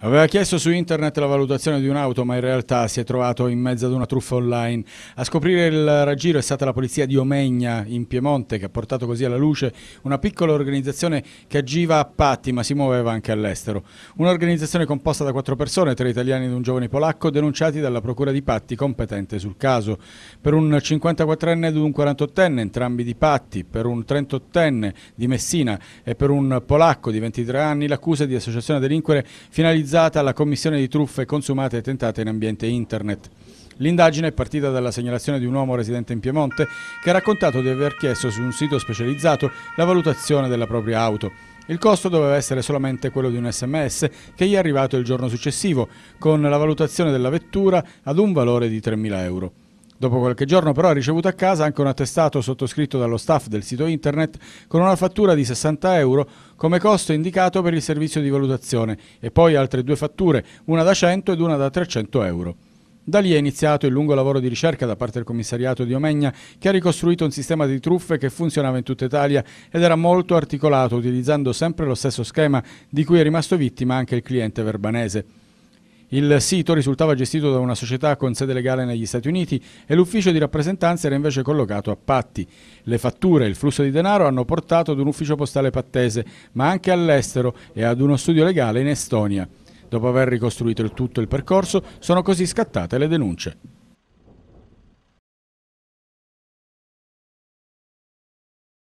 Aveva chiesto su internet la valutazione di un'auto, ma in realtà si è trovato in mezzo ad una truffa online. A scoprire il raggiro è stata la polizia di Omegna, in Piemonte, che ha portato così alla luce una piccola organizzazione che agiva a patti, ma si muoveva anche all'estero. Un'organizzazione composta da quattro persone, tre italiani ed un giovane polacco, denunciati dalla procura di Patti competente sul caso. Per un 54enne ed un 48enne, entrambi di Patti, per un 38enne di Messina e per un polacco di 23 anni, l'accusa di associazione a delinquere finalizzata finalizzata alla commissione di truffe consumate e tentate in ambiente internet. L'indagine è partita dalla segnalazione di un uomo residente in Piemonte che ha raccontato di aver chiesto su un sito specializzato la valutazione della propria auto. Il costo doveva essere solamente quello di un sms che gli è arrivato il giorno successivo, con la valutazione della vettura ad un valore di 3.000 euro. Dopo qualche giorno però ha ricevuto a casa anche un attestato sottoscritto dallo staff del sito internet con una fattura di 60 euro come costo indicato per il servizio di valutazione e poi altre due fatture, una da 100 ed una da 300 euro. Da lì è iniziato il lungo lavoro di ricerca da parte del commissariato di Omegna che ha ricostruito un sistema di truffe che funzionava in tutta Italia ed era molto articolato utilizzando sempre lo stesso schema di cui è rimasto vittima anche il cliente verbanese. Il sito risultava gestito da una società con sede legale negli Stati Uniti e l'ufficio di rappresentanza era invece collocato a Patti. Le fatture e il flusso di denaro hanno portato ad un ufficio postale pattese, ma anche all'estero e ad uno studio legale in Estonia. Dopo aver ricostruito tutto il percorso, sono così scattate le denunce.